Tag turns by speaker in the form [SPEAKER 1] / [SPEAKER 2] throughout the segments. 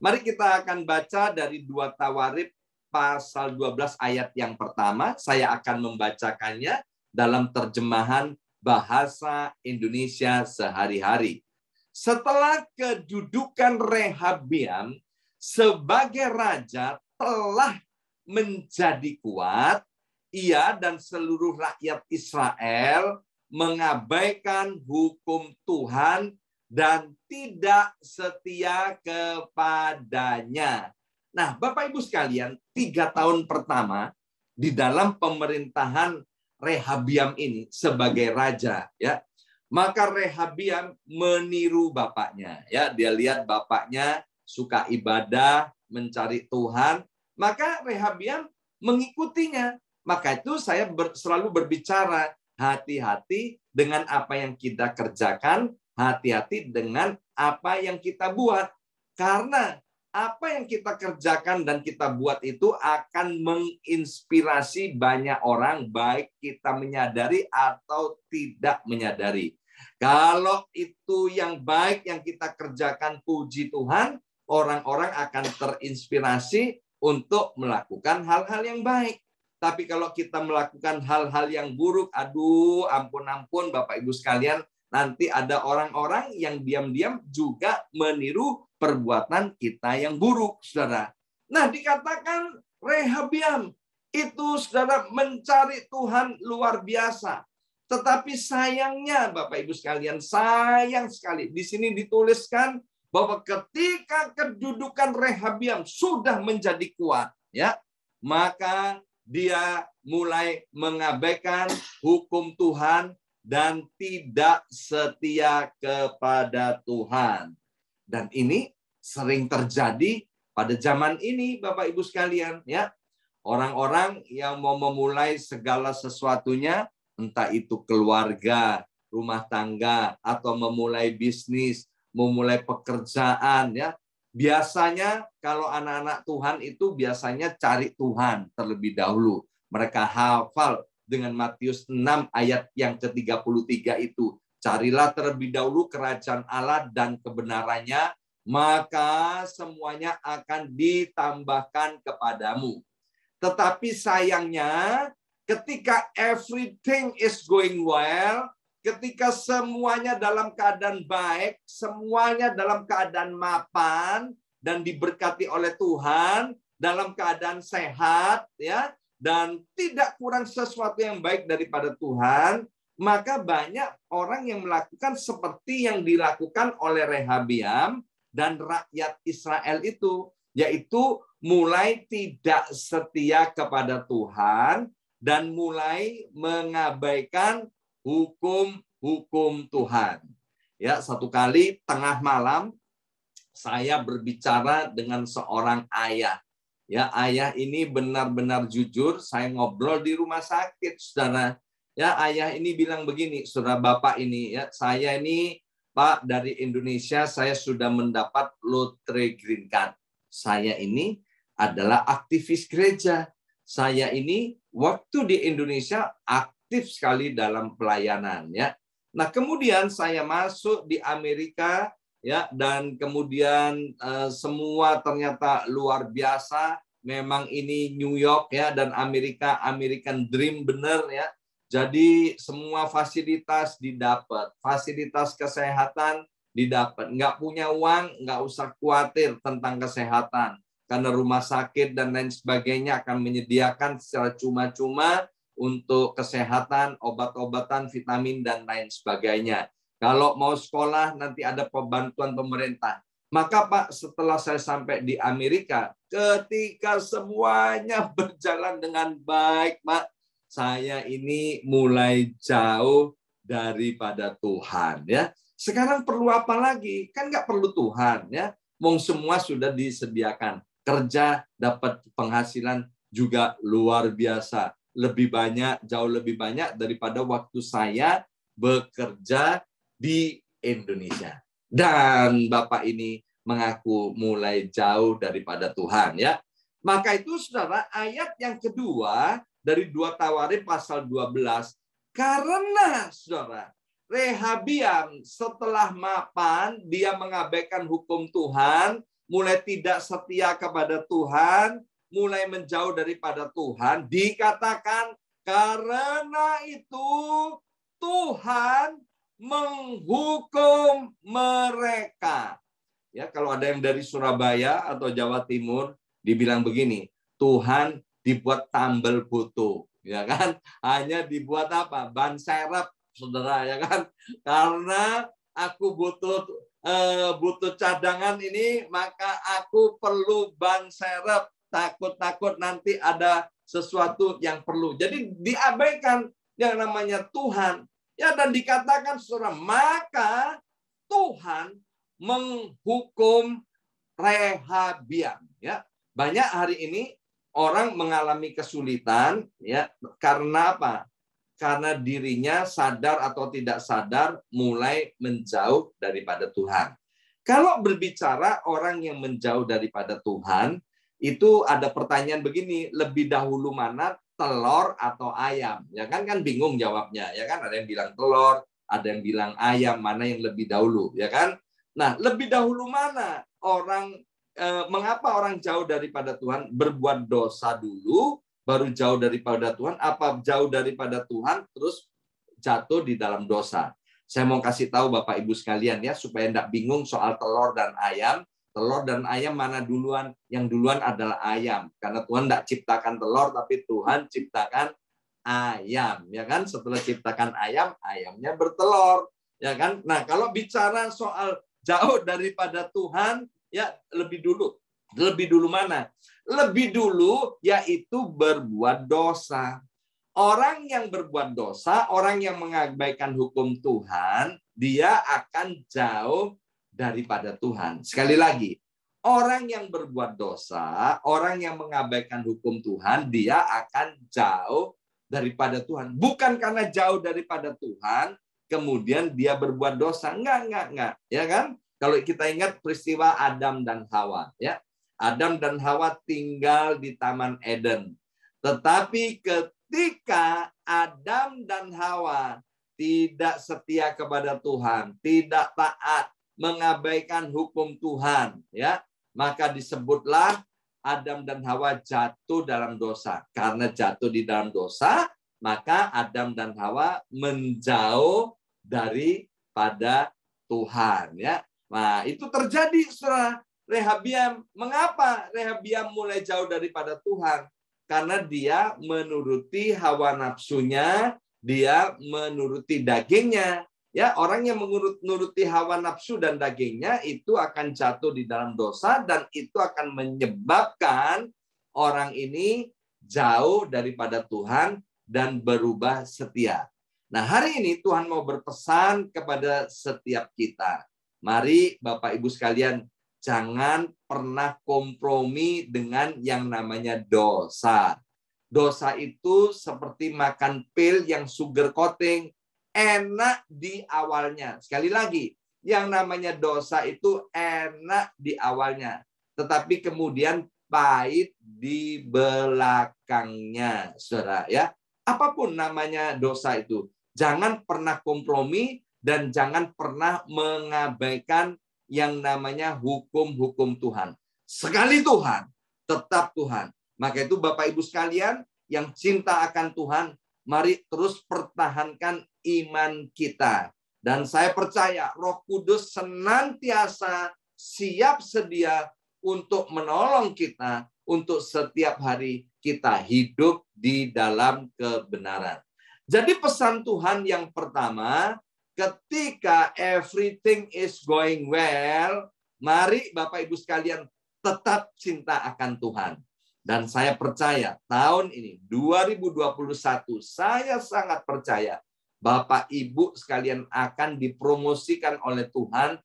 [SPEAKER 1] Mari kita akan baca dari dua Tawarib pasal 12 ayat yang pertama. Saya akan membacakannya dalam terjemahan bahasa Indonesia sehari-hari. Setelah kedudukan Rehabiam sebagai raja telah menjadi kuat, ia dan seluruh rakyat Israel mengabaikan hukum Tuhan dan tidak setia kepadanya. Nah, Bapak Ibu sekalian, tiga tahun pertama di dalam pemerintahan Rehabiam ini sebagai raja, ya, maka Rehabiam meniru bapaknya, ya, dia lihat bapaknya suka ibadah, mencari Tuhan, maka Rehabiam mengikutinya. Maka itu saya ber, selalu berbicara hati-hati dengan apa yang kita kerjakan hati-hati dengan apa yang kita buat. Karena apa yang kita kerjakan dan kita buat itu akan menginspirasi banyak orang, baik kita menyadari atau tidak menyadari. Kalau itu yang baik yang kita kerjakan, puji Tuhan, orang-orang akan terinspirasi untuk melakukan hal-hal yang baik. Tapi kalau kita melakukan hal-hal yang buruk, aduh, ampun-ampun, Bapak Ibu sekalian, nanti ada orang-orang yang diam-diam juga meniru perbuatan kita yang buruk, saudara. Nah, dikatakan Rehabiam itu saudara mencari Tuhan luar biasa. Tetapi sayangnya Bapak Ibu sekalian, sayang sekali. Di sini dituliskan bahwa ketika kedudukan Rehabiam sudah menjadi kuat, ya, maka dia mulai mengabaikan hukum Tuhan dan tidak setia kepada Tuhan. Dan ini sering terjadi pada zaman ini Bapak Ibu sekalian ya. Orang-orang yang mau memulai segala sesuatunya entah itu keluarga, rumah tangga atau memulai bisnis, memulai pekerjaan ya. Biasanya kalau anak-anak Tuhan itu biasanya cari Tuhan terlebih dahulu. Mereka hafal dengan Matius 6 ayat yang ke-33 itu. Carilah terlebih dahulu kerajaan Allah dan kebenarannya, maka semuanya akan ditambahkan kepadamu. Tetapi sayangnya, ketika everything is going well, ketika semuanya dalam keadaan baik, semuanya dalam keadaan mapan dan diberkati oleh Tuhan, dalam keadaan sehat, ya dan tidak kurang sesuatu yang baik daripada Tuhan, maka banyak orang yang melakukan seperti yang dilakukan oleh Rehabiam dan rakyat Israel itu, yaitu mulai tidak setia kepada Tuhan dan mulai mengabaikan hukum-hukum Tuhan. Ya, satu kali tengah malam saya berbicara dengan seorang ayah Ya, ayah ini benar-benar jujur, saya ngobrol di rumah sakit, Saudara. Ya, ayah ini bilang begini, Saudara Bapak ini, ya, saya ini Pak dari Indonesia, saya sudah mendapat lotre green card. Saya ini adalah aktivis gereja. Saya ini waktu di Indonesia aktif sekali dalam pelayanan ya. Nah, kemudian saya masuk di Amerika ya dan kemudian uh, semua ternyata luar biasa memang ini New York ya dan Amerika American Dream bener ya jadi semua fasilitas didapat fasilitas kesehatan didapat nggak punya uang nggak usah khawatir tentang kesehatan karena rumah sakit dan lain sebagainya akan menyediakan secara cuma-cuma untuk kesehatan obat-obatan vitamin dan lain sebagainya kalau mau sekolah nanti ada pembantuan pemerintah. Maka Pak, setelah saya sampai di Amerika, ketika semuanya berjalan dengan baik, Pak, saya ini mulai jauh daripada Tuhan ya. Sekarang perlu apa lagi? Kan nggak perlu Tuhan ya. Mong semua sudah disediakan. Kerja dapat penghasilan juga luar biasa. Lebih banyak, jauh lebih banyak daripada waktu saya bekerja di Indonesia. Dan Bapak ini mengaku mulai jauh daripada Tuhan ya. Maka itu Saudara ayat yang kedua dari dua tawari pasal 12 karena Saudara Rehabiam setelah mapan dia mengabaikan hukum Tuhan, mulai tidak setia kepada Tuhan, mulai menjauh daripada Tuhan, dikatakan karena itu Tuhan menghukum mereka. Ya, kalau ada yang dari Surabaya atau Jawa Timur dibilang begini, Tuhan dibuat tambel butuh, ya kan? Hanya dibuat apa? Ban serep, saudara, ya kan? Karena aku butuh eh, butuh cadangan ini, maka aku perlu ban serep. Takut-takut nanti ada sesuatu yang perlu. Jadi diabaikan yang namanya Tuhan Ya dan dikatakan saudara, maka Tuhan menghukum Rehabiam. Ya, banyak hari ini orang mengalami kesulitan ya karena apa? Karena dirinya sadar atau tidak sadar mulai menjauh daripada Tuhan. Kalau berbicara orang yang menjauh daripada Tuhan, itu ada pertanyaan begini, lebih dahulu mana telur atau ayam? Ya kan kan bingung jawabnya, ya kan ada yang bilang telur, ada yang bilang ayam, mana yang lebih dahulu, ya kan? Nah, lebih dahulu mana? Orang eh, mengapa orang jauh daripada Tuhan berbuat dosa dulu baru jauh daripada Tuhan, apa jauh daripada Tuhan terus jatuh di dalam dosa. Saya mau kasih tahu Bapak Ibu sekalian ya supaya tidak bingung soal telur dan ayam telur dan ayam mana duluan? Yang duluan adalah ayam. Karena Tuhan tidak ciptakan telur, tapi Tuhan ciptakan ayam. Ya kan? Setelah ciptakan ayam, ayamnya bertelur. Ya kan? Nah, kalau bicara soal jauh daripada Tuhan, ya lebih dulu. Lebih dulu mana? Lebih dulu yaitu berbuat dosa. Orang yang berbuat dosa, orang yang mengabaikan hukum Tuhan, dia akan jauh daripada Tuhan. Sekali lagi, orang yang berbuat dosa, orang yang mengabaikan hukum Tuhan, dia akan jauh daripada Tuhan. Bukan karena jauh daripada Tuhan, kemudian dia berbuat dosa. Enggak, enggak, enggak. Ya kan? Kalau kita ingat peristiwa Adam dan Hawa, ya. Adam dan Hawa tinggal di Taman Eden. Tetapi ketika Adam dan Hawa tidak setia kepada Tuhan, tidak taat, mengabaikan hukum Tuhan, ya, maka disebutlah Adam dan Hawa jatuh dalam dosa. Karena jatuh di dalam dosa, maka Adam dan Hawa menjauh dari pada Tuhan, ya. Nah, itu terjadi setelah Rehabiam. Mengapa Rehabiam mulai jauh daripada Tuhan? Karena dia menuruti hawa nafsunya, dia menuruti dagingnya, ya orang yang menurut nuruti hawa nafsu dan dagingnya itu akan jatuh di dalam dosa dan itu akan menyebabkan orang ini jauh daripada Tuhan dan berubah setia. Nah, hari ini Tuhan mau berpesan kepada setiap kita. Mari Bapak Ibu sekalian, jangan pernah kompromi dengan yang namanya dosa. Dosa itu seperti makan pil yang sugar coating enak di awalnya. Sekali lagi, yang namanya dosa itu enak di awalnya, tetapi kemudian pahit di belakangnya, saudara. Ya, apapun namanya dosa itu, jangan pernah kompromi dan jangan pernah mengabaikan yang namanya hukum-hukum Tuhan. Sekali Tuhan, tetap Tuhan. Maka itu Bapak Ibu sekalian yang cinta akan Tuhan, mari terus pertahankan iman kita. Dan saya percaya Roh Kudus senantiasa siap sedia untuk menolong kita untuk setiap hari kita hidup di dalam kebenaran. Jadi pesan Tuhan yang pertama, ketika everything is going well, mari Bapak Ibu sekalian tetap cinta akan Tuhan. Dan saya percaya tahun ini 2021 saya sangat percaya Bapak Ibu sekalian akan dipromosikan oleh Tuhan,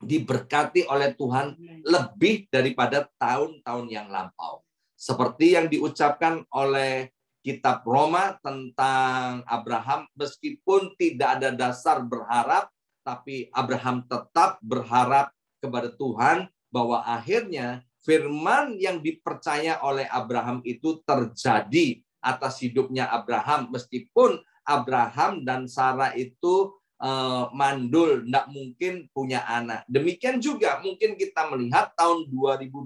[SPEAKER 1] diberkati oleh Tuhan lebih daripada tahun-tahun yang lampau. Seperti yang diucapkan oleh kitab Roma tentang Abraham, meskipun tidak ada dasar berharap, tapi Abraham tetap berharap kepada Tuhan bahwa akhirnya firman yang dipercaya oleh Abraham itu terjadi atas hidupnya Abraham meskipun Abraham dan Sarah itu eh, mandul, tidak mungkin punya anak. Demikian juga mungkin kita melihat tahun 2021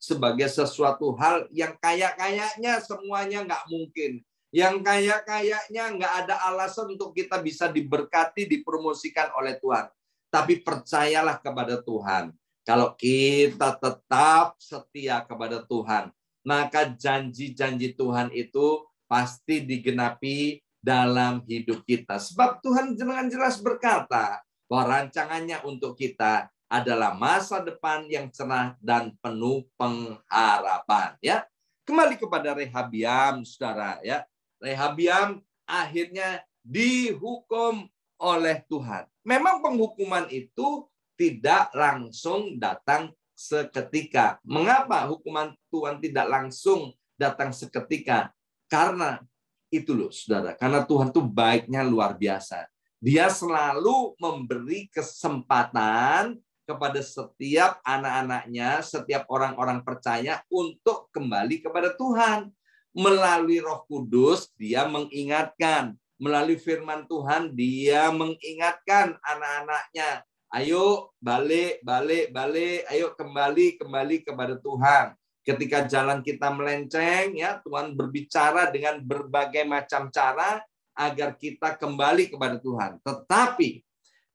[SPEAKER 1] sebagai sesuatu hal yang kayak-kayaknya semuanya nggak mungkin. Yang kayak-kayaknya nggak ada alasan untuk kita bisa diberkati, dipromosikan oleh Tuhan. Tapi percayalah kepada Tuhan. Kalau kita tetap setia kepada Tuhan, maka janji-janji Tuhan itu pasti digenapi dalam hidup kita. Sebab Tuhan dengan jelas berkata bahwa rancangannya untuk kita adalah masa depan yang cerah dan penuh pengharapan. Ya, kembali kepada Rehabiam, saudara. Ya, Rehabiam akhirnya dihukum oleh Tuhan. Memang penghukuman itu tidak langsung datang seketika. Mengapa hukuman Tuhan tidak langsung datang seketika? Karena itu loh saudara, karena Tuhan tuh baiknya luar biasa. Dia selalu memberi kesempatan kepada setiap anak-anaknya, setiap orang-orang percaya untuk kembali kepada Tuhan. Melalui Roh Kudus, dia mengingatkan. Melalui firman Tuhan, dia mengingatkan anak-anaknya. Ayo balik, balik, balik, ayo kembali, kembali kepada Tuhan. Ketika jalan kita melenceng, ya Tuhan berbicara dengan berbagai macam cara agar kita kembali kepada Tuhan. Tetapi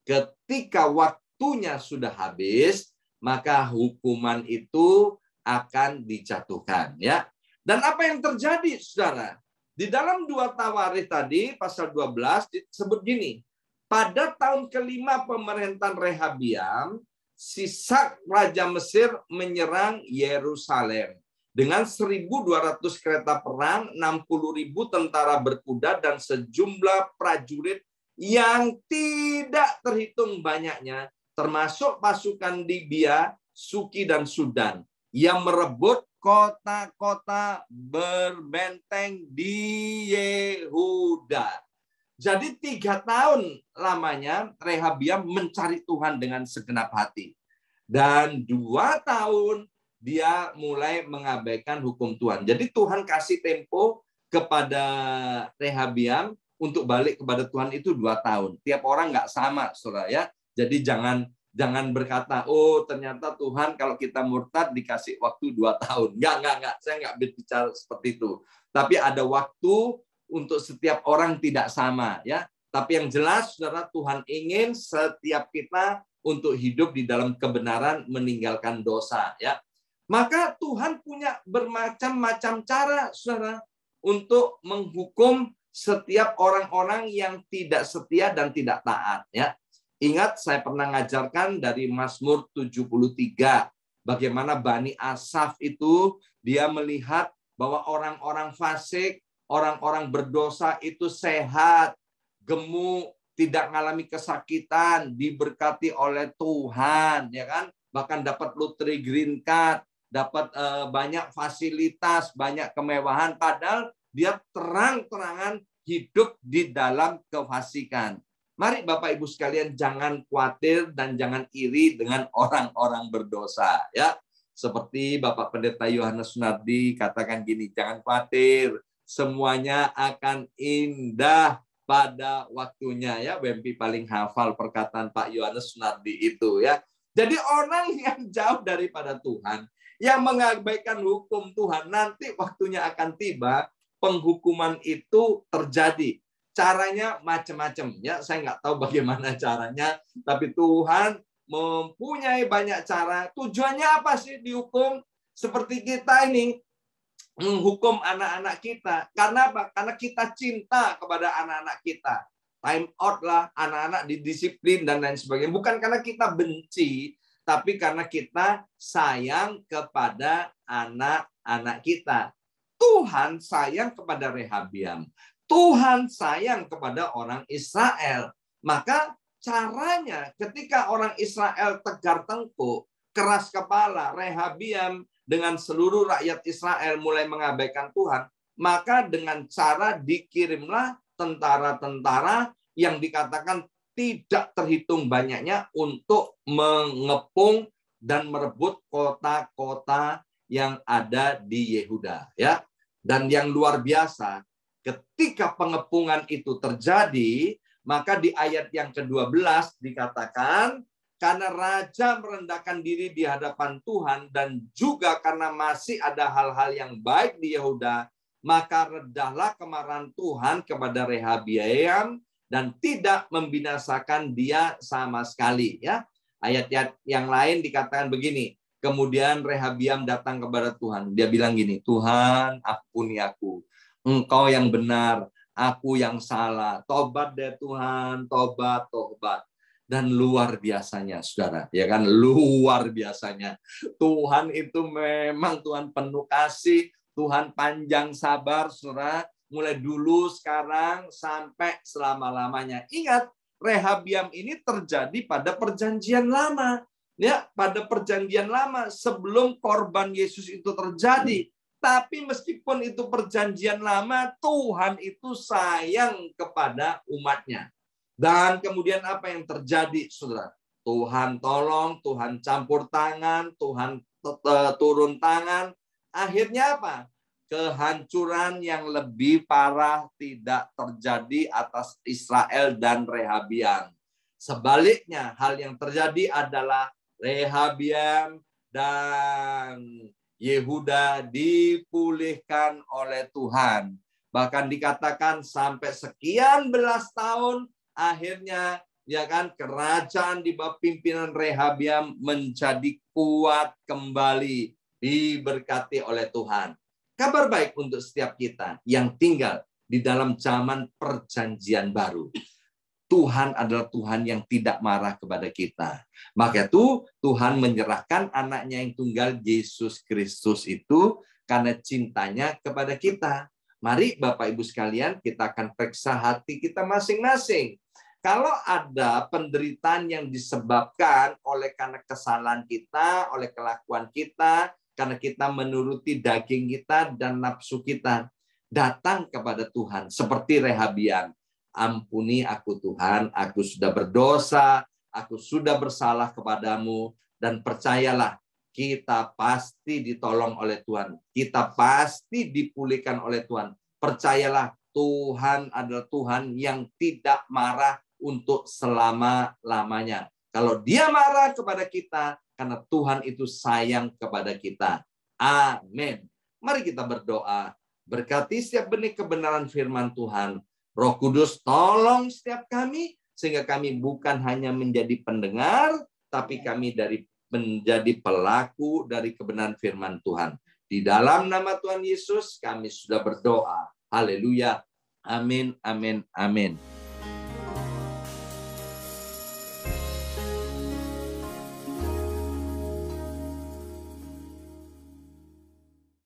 [SPEAKER 1] ketika waktunya sudah habis, maka hukuman itu akan dijatuhkan. Ya, dan apa yang terjadi, saudara? Di dalam dua tawarikh tadi, pasal 12, disebut gini. Pada tahun kelima pemerintahan Rehabiam, Sisak Raja Mesir menyerang Yerusalem dengan 1.200 kereta perang, 60.000 tentara berkuda, dan sejumlah prajurit yang tidak terhitung banyaknya, termasuk pasukan Libya, Suki, dan Sudan, yang merebut kota-kota berbenteng di Yehuda. Jadi tiga tahun lamanya Rehabiam mencari Tuhan dengan segenap hati. Dan dua tahun dia mulai mengabaikan hukum Tuhan. Jadi Tuhan kasih tempo kepada Rehabiam untuk balik kepada Tuhan itu dua tahun. Tiap orang nggak sama, saudara ya. Jadi jangan jangan berkata, oh ternyata Tuhan kalau kita murtad dikasih waktu dua tahun. Nggak, nggak, nggak. Saya nggak berbicara seperti itu. Tapi ada waktu untuk setiap orang tidak sama ya. Tapi yang jelas Saudara Tuhan ingin setiap kita untuk hidup di dalam kebenaran meninggalkan dosa ya. Maka Tuhan punya bermacam-macam cara Saudara untuk menghukum setiap orang-orang yang tidak setia dan tidak taat ya. Ingat saya pernah ngajarkan dari Mazmur 73 bagaimana Bani Asaf itu dia melihat bahwa orang-orang fasik orang-orang berdosa itu sehat, gemuk, tidak mengalami kesakitan, diberkati oleh Tuhan, ya kan? Bahkan dapat lutri green card, dapat uh, banyak fasilitas, banyak kemewahan padahal dia terang-terangan hidup di dalam kefasikan. Mari Bapak Ibu sekalian jangan khawatir dan jangan iri dengan orang-orang berdosa ya. Seperti Bapak Pendeta Yohanes Sunardi katakan gini, jangan khawatir, semuanya akan indah pada waktunya ya Bempi paling hafal perkataan Pak Yohanes Sunardi itu ya. Jadi orang yang jauh daripada Tuhan, yang mengabaikan hukum Tuhan, nanti waktunya akan tiba penghukuman itu terjadi. Caranya macam-macam ya, saya nggak tahu bagaimana caranya, tapi Tuhan mempunyai banyak cara. Tujuannya apa sih dihukum? Seperti kita ini, menghukum anak-anak kita. Karena apa? Karena kita cinta kepada anak-anak kita. Time out lah, anak-anak didisiplin dan lain sebagainya. Bukan karena kita benci, tapi karena kita sayang kepada anak-anak kita. Tuhan sayang kepada Rehabiam. Tuhan sayang kepada orang Israel. Maka caranya ketika orang Israel tegar tengkuk, keras kepala, Rehabiam dengan seluruh rakyat Israel mulai mengabaikan Tuhan, maka dengan cara dikirimlah tentara-tentara yang dikatakan tidak terhitung banyaknya untuk mengepung dan merebut kota-kota yang ada di Yehuda ya. Dan yang luar biasa ketika pengepungan itu terjadi, maka di ayat yang ke-12 dikatakan karena raja merendahkan diri di hadapan Tuhan dan juga karena masih ada hal-hal yang baik di Yehuda, maka redahlah kemarahan Tuhan kepada Rehabiam dan tidak membinasakan dia sama sekali ya. Ayat-ayat ya, yang lain dikatakan begini, kemudian Rehabiam datang kepada Tuhan. Dia bilang gini, "Tuhan, ampuni aku. Engkau yang benar, aku yang salah. Tobat deh Tuhan, tobat, tobat." dan luar biasanya, saudara. Ya kan, luar biasanya. Tuhan itu memang Tuhan penuh kasih, Tuhan panjang sabar, saudara. Mulai dulu, sekarang, sampai selama-lamanya. Ingat, Rehabiam ini terjadi pada perjanjian lama. Ya, pada perjanjian lama sebelum korban Yesus itu terjadi. Tapi meskipun itu perjanjian lama, Tuhan itu sayang kepada umatnya. Dan kemudian apa yang terjadi, saudara? Tuhan tolong, Tuhan campur tangan, Tuhan e, turun tangan. Akhirnya apa? Kehancuran yang lebih parah tidak terjadi atas Israel dan Rehabian. Sebaliknya, hal yang terjadi adalah Rehabian dan Yehuda dipulihkan oleh Tuhan. Bahkan dikatakan sampai sekian belas tahun akhirnya ya kan kerajaan di bawah pimpinan Rehabiam menjadi kuat kembali diberkati oleh Tuhan. Kabar baik untuk setiap kita yang tinggal di dalam zaman perjanjian baru. Tuhan adalah Tuhan yang tidak marah kepada kita. Maka itu Tuhan menyerahkan anaknya yang tunggal Yesus Kristus itu karena cintanya kepada kita. Mari Bapak Ibu sekalian kita akan periksa hati kita masing-masing kalau ada penderitaan yang disebabkan oleh karena kesalahan kita, oleh kelakuan kita, karena kita menuruti daging kita dan nafsu kita, datang kepada Tuhan seperti Rehabian. Ampuni aku Tuhan, aku sudah berdosa, aku sudah bersalah kepadamu, dan percayalah kita pasti ditolong oleh Tuhan. Kita pasti dipulihkan oleh Tuhan. Percayalah, Tuhan adalah Tuhan yang tidak marah untuk selama-lamanya. Kalau dia marah kepada kita, karena Tuhan itu sayang kepada kita. Amin. Mari kita berdoa. Berkati setiap benih kebenaran firman Tuhan. Roh Kudus tolong setiap kami, sehingga kami bukan hanya menjadi pendengar, tapi kami dari menjadi pelaku dari kebenaran firman Tuhan. Di dalam nama Tuhan Yesus kami sudah berdoa. Haleluya. Amin, amin, amin.